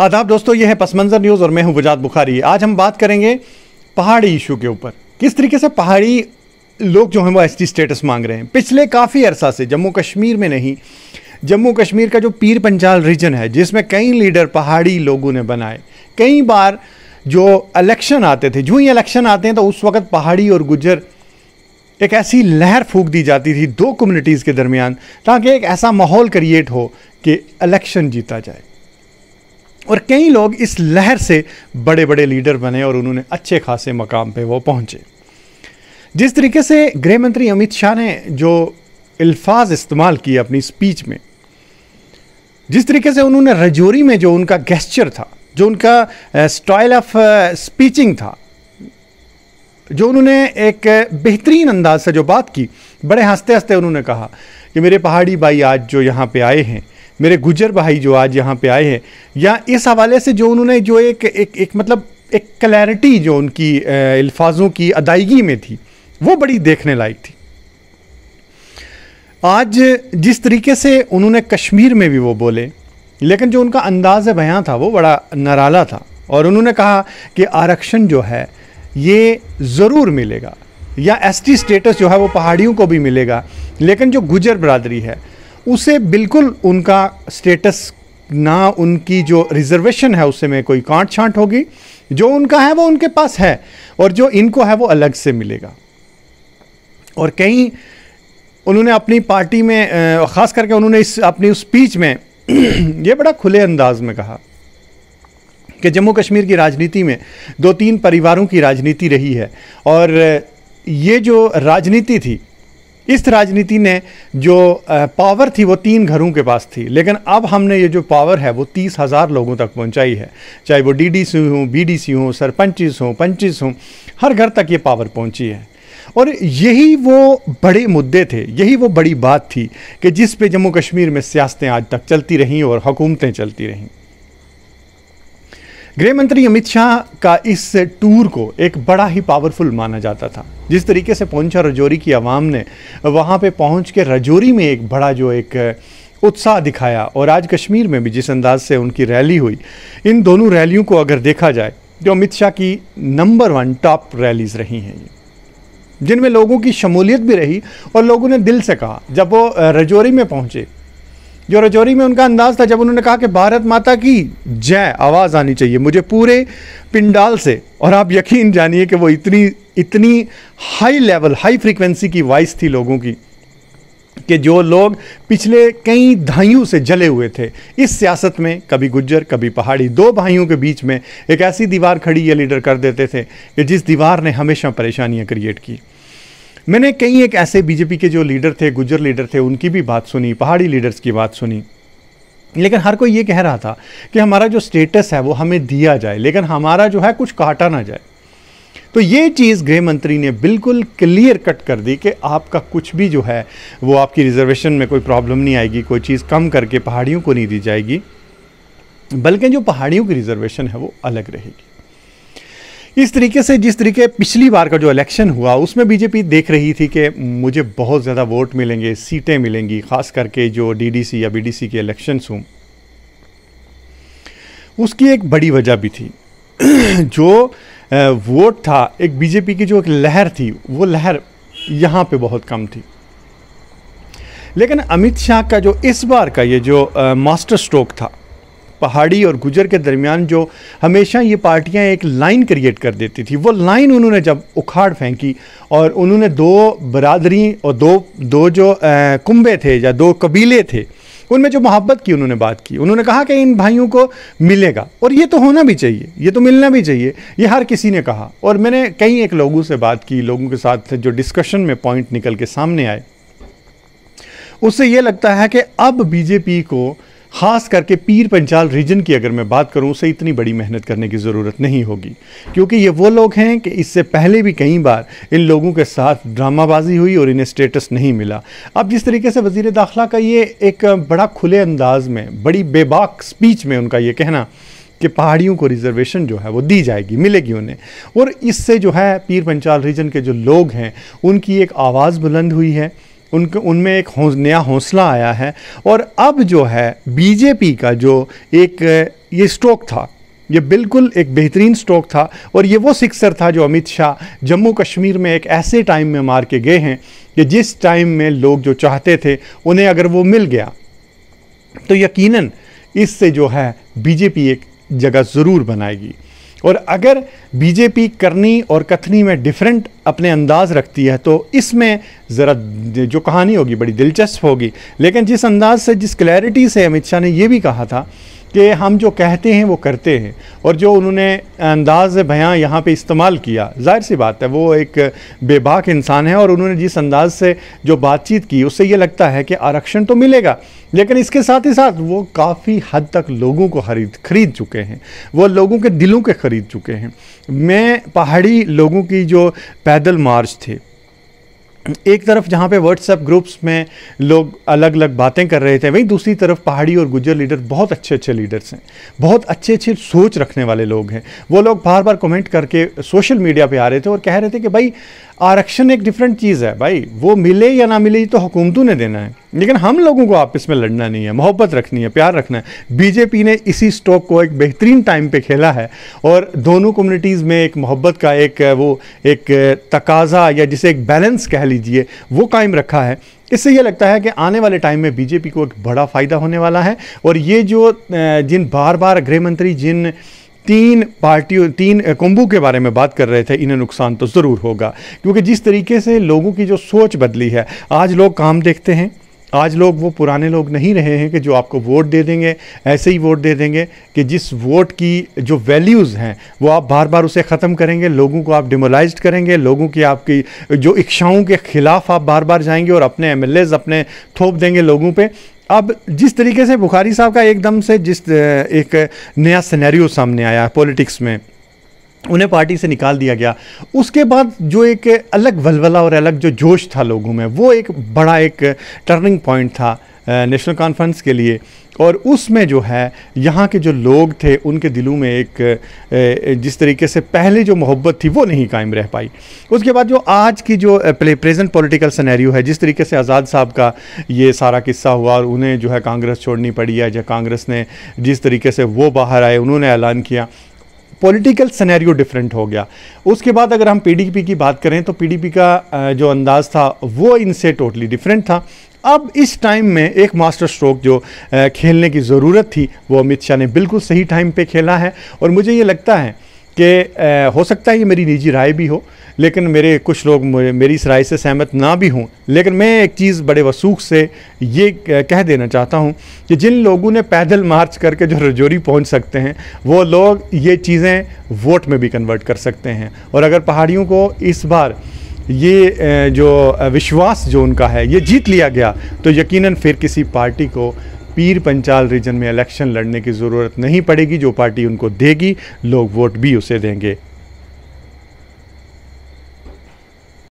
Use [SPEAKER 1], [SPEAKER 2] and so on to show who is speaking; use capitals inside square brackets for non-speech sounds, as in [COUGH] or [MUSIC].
[SPEAKER 1] आदाब दोस्तों ये है पसमंजर न्यूज़ और मैं हूँ वजाद बुखारी आज हम बात करेंगे पहाड़ी इशू के ऊपर किस तरीके से पहाड़ी लोग जो हैं वो एस स्टेटस मांग रहे हैं पिछले काफ़ी अरसा से जम्मू कश्मीर में नहीं जम्मू कश्मीर का जो पीर पंचाल रीजन है जिसमें कई लीडर पहाड़ी लोगों ने बनाए कई बार जो इलेक्शन आते थे जो ही इलेक्शन आते हैं तो उस वक्त पहाड़ी और गुजर एक ऐसी लहर फूक दी जाती थी दो कम्युनिटीज़ के दरमियान ताकि एक ऐसा माहौल क्रिएट हो कि इलेक्शन जीता जाए और कई लोग इस लहर से बड़े बड़े लीडर बने और उन्होंने अच्छे खासे मकाम पे वो पहुँचे जिस तरीके से गृह मंत्री अमित शाह ने जो अल्फाज इस्तेमाल किए अपनी स्पीच में जिस तरीके से उन्होंने रजौरी में जो उनका गेस्चर था जो उनका स्टाइल ऑफ स्पीचिंग था जो उन्होंने एक बेहतरीन अंदाज से जो बात की बड़े हंसते हंसते उन्होंने कहा कि मेरे पहाड़ी भाई आज जो यहाँ पे आए हैं मेरे गुजर भाई जो आज यहाँ पे आए हैं या इस हवाले से जो उन्होंने जो एक एक, एक मतलब एक क्लैरिटी जो उनकी अल्फाजों की अदायगी में थी वो बड़ी देखने लायक थी आज जिस तरीके से उन्होंने कश्मीर में भी वो बोले लेकिन जो उनका अंदाज बयां था वो बड़ा नराला था और उन्होंने कहा कि आरक्षण जो है ये ज़रूर मिलेगा या एसटी स्टेटस जो है वो पहाड़ियों को भी मिलेगा लेकिन जो गुजर बरदरी है उसे बिल्कुल उनका स्टेटस ना उनकी जो रिजर्वेशन है उससे में कोई काट छांट होगी जो उनका है वो उनके पास है और जो इनको है वो अलग से मिलेगा और कहीं उन्होंने अपनी पार्टी में ख़ास करके उन्होंने इस अपनी उस स्पीच में [CLEARS THROAT] ये बड़ा खुले अंदाज में कहा कि जम्मू कश्मीर की राजनीति में दो तीन परिवारों की राजनीति रही है और ये जो राजनीति थी इस राजनीति ने जो पावर थी वो तीन घरों के पास थी लेकिन अब हमने ये जो पावर है वो तीस हज़ार लोगों तक पहुंचाई है चाहे वो डी डी सी हों बी डी सी हों सरपंचिस हों पंचिस हों हर घर तक ये पावर पहुंची है और यही वो बड़े मुद्दे थे यही वो बड़ी बात थी कि जिस पे जम्मू कश्मीर में सियासतें आज तक चलती रहीं और हुकूमतें चलती रहीं गृह मंत्री अमित शाह का इस टूर को एक बड़ा ही पावरफुल माना जाता था जिस तरीके से पहुंचा रजौरी की आवाम ने वहाँ पे पहुँच के रजौरी में एक बड़ा जो एक उत्साह दिखाया और आज कश्मीर में भी जिस अंदाज से उनकी रैली हुई इन दोनों रैलियों को अगर देखा जाए जो तो अमित शाह की नंबर वन टॉप रैलीज़ रही हैं ये जिनमें लोगों की शमूलियत भी रही और लोगों ने दिल से कहा जब वो रजौरी में पहुँचे जो रजौरी में उनका अंदाज था जब उन्होंने कहा कि भारत माता की जय आवाज़ आनी चाहिए मुझे पूरे पिंडाल से और आप यकीन जानिए कि वो इतनी इतनी हाई लेवल हाई फ्रीक्वेंसी की वॉइस थी लोगों की कि जो लोग पिछले कई धाइयों से जले हुए थे इस सियासत में कभी गुज्जर कभी पहाड़ी दो भाइयों के बीच में एक ऐसी दीवार खड़ी ये लीडर कर देते थे कि जिस दीवार ने हमेशा परेशानियां क्रिएट की मैंने कई एक ऐसे बीजेपी के जो लीडर थे गुजर लीडर थे उनकी भी बात सुनी पहाड़ी लीडर्स की बात सुनी लेकिन हर कोई ये कह रहा था कि हमारा जो स्टेटस है वो हमें दिया जाए लेकिन हमारा जो है कुछ काटा ना जाए तो ये चीज़ गृह मंत्री ने बिल्कुल क्लियर कट कर दी कि आपका कुछ भी जो है वो आपकी रिजर्वेशन में कोई प्रॉब्लम नहीं आएगी कोई चीज़ कम करके पहाड़ियों को नहीं दी जाएगी बल्कि जो पहाड़ियों की रिजर्वेशन है वो अलग रहेगी इस तरीके से जिस तरीके पिछली बार का जो इलेक्शन हुआ उसमें बीजेपी देख रही थी कि मुझे बहुत ज़्यादा वोट मिलेंगे सीटें मिलेंगी ख़ास करके जो डीडीसी या बीडीसी के इलेक्शंस हों उसकी एक बड़ी वजह भी थी [CLEARS THROAT] जो वोट था एक बीजेपी की जो एक लहर थी वो लहर यहाँ पे बहुत कम थी लेकिन अमित शाह का जो इस बार का ये जो मास्टर स्ट्रोक था पहाड़ी और गुजर के दरमियान जो हमेशा ये पार्टियाँ एक लाइन क्रिएट कर देती थी वो लाइन उन्होंने जब उखाड़ फेंकी और उन्होंने दो बरदरी और दो दो जो कुंबे थे या दो कबीले थे उनमें जो मोहब्बत की उन्होंने बात की उन्होंने कहा कि इन भाइयों को मिलेगा और ये तो होना भी चाहिए ये तो मिलना भी चाहिए ये हर किसी ने कहा और मैंने कई एक लोगों से बात की लोगों के साथ जो डिस्कशन में पॉइंट निकल के सामने आए उससे ये लगता है कि अब बीजेपी को ख़ास करके पीर पंचाल रीजन की अगर मैं बात करूं उसे इतनी बड़ी मेहनत करने की ज़रूरत नहीं होगी क्योंकि ये वो लोग हैं कि इससे पहले भी कई बार इन लोगों के साथ ड्रामाबाजी हुई और इन्हें स्टेटस नहीं मिला अब जिस तरीके से वजीर दाखिला का ये एक बड़ा खुले अंदाज में बड़ी बेबाक स्पीच में उनका ये कहना कि पहाड़ियों को रिजर्वेशन जो है वो दी जाएगी मिलेगी उन्हें और इससे जो है पीर पंचाल रीजन के जो लोग हैं उनकी एक आवाज़ बुलंद हुई है उनके उनमें एक नया हौसला आया है और अब जो है बीजेपी का जो एक ये स्ट्रोक था ये बिल्कुल एक बेहतरीन स्ट्रोक था और ये वो सिक्सर था जो अमित शाह जम्मू कश्मीर में एक ऐसे टाइम में मार के गए हैं कि जिस टाइम में लोग जो चाहते थे उन्हें अगर वो मिल गया तो यकीनन इससे जो है बीजेपी एक जगह ज़रूर बनाएगी और अगर बीजेपी करनी और कथनी में डिफरेंट अपने अंदाज रखती है तो इसमें ज़रा जो कहानी होगी बड़ी दिलचस्प होगी लेकिन जिस अंदाज से जिस क्लैरिटी से अमित शाह ने यह भी कहा था कि हम जो कहते हैं वो करते हैं और जो उन्होंने अंदाज बयां यहाँ पे इस्तेमाल किया जाहिर सी बात है वो एक बेबाक इंसान है और उन्होंने जिस अंदाज से जो बातचीत की उससे ये लगता है कि आरक्षण तो मिलेगा लेकिन इसके साथ ही साथ वो काफ़ी हद तक लोगों को खरीद खरीद चुके हैं वो लोगों के दिलों के खरीद चुके हैं मैं पहाड़ी लोगों की जो पैदल मार्च थे एक तरफ जहाँ पे व्हाट्सएप ग्रुप्स में लोग अलग अलग बातें कर रहे थे वहीं दूसरी तरफ पहाड़ी और गुजर लीडर बहुत अच्छे अच्छे लीडर्स हैं बहुत अच्छे अच्छे सोच रखने वाले लोग हैं वो लोग बार बार कमेंट करके सोशल मीडिया पे आ रहे थे और कह रहे थे कि भाई आरक्षण एक डिफरेंट चीज़ है भाई वो मिले या ना मिले तो हुकूमतों ने देना है लेकिन हम लोगों को आपस में लड़ना नहीं है मोहब्बत रखनी है प्यार रखना है बीजेपी ने इसी स्टॉक को एक बेहतरीन टाइम पे खेला है और दोनों कम्युनिटीज़ में एक मोहब्बत का एक वो एक तकाजा या जिसे एक बैलेंस कह लीजिए वो कायम रखा है इससे यह लगता है कि आने वाले टाइम में बीजेपी को एक बड़ा फ़ायदा होने वाला है और ये जो जिन बार बार गृहमंत्री जिन तीन पार्टियों तीन कुंभों के बारे में बात कर रहे थे इन्हें नुकसान तो ज़रूर होगा क्योंकि जिस तरीके से लोगों की जो सोच बदली है आज लोग काम देखते हैं आज लोग वो पुराने लोग नहीं रहे हैं कि जो आपको वोट दे देंगे ऐसे ही वोट दे देंगे कि जिस वोट की जो वैल्यूज़ हैं वो आप बार बार उसे ख़त्म करेंगे लोगों को आप डिमोलाइज करेंगे लोगों की आपकी जो इच्छाओं के ख़िलाफ़ आप बार बार जाएंगे और अपने एम अपने थोप देंगे लोगों पर अब जिस तरीके से बुखारी साहब का एकदम से जिस एक नया सिनेरियो सामने आया पॉलिटिक्स में उन्हें पार्टी से निकाल दिया गया उसके बाद जो एक अलग वलवला और अलग जो जोश था लोगों में वो एक बड़ा एक टर्निंग पॉइंट था नेशनल कॉन्फ्रेंस के लिए और उसमें जो है यहाँ के जो लोग थे उनके दिलों में एक जिस तरीके से पहले जो मोहब्बत थी वो नहीं कायम रह पाई उसके बाद जो आज की जो प्रेजेंट पॉलिटिकल सिनेरियो है जिस तरीके से आज़ाद साहब का ये सारा किस्सा हुआ और उन्हें जो है कांग्रेस छोड़नी पड़ी है या कांग्रेस ने जिस तरीके से वो बाहर आए उन्होंने ऐलान किया पॉलिटिकल सनेरियो डिफरेंट हो गया उसके बाद अगर हम पीडीपी की बात करें तो पीडीपी का जो अंदाज़ था वो इनसे टोटली डिफरेंट था अब इस टाइम में एक मास्टर स्ट्रोक जो खेलने की ज़रूरत थी वो अमित शाह ने बिल्कुल सही टाइम पे खेला है और मुझे ये लगता है कि हो सकता है ये मेरी निजी राय भी हो लेकिन मेरे कुछ लोग मेरी इस राय से सहमत ना भी हों लेकिन मैं एक चीज़ बड़े वसूख से ये कह देना चाहता हूँ कि जिन लोगों ने पैदल मार्च करके जो रजौरी पहुँच सकते हैं वो लोग ये चीज़ें वोट में भी कन्वर्ट कर सकते हैं और अगर पहाड़ियों को इस बार ये जो विश्वास जो उनका है ये जीत लिया गया तो यकीनन फिर किसी पार्टी को पीर पंचाल रीजन में इलेक्शन लड़ने की ज़रूरत नहीं पड़ेगी जो पार्टी उनको देगी लोग वोट भी उसे देंगे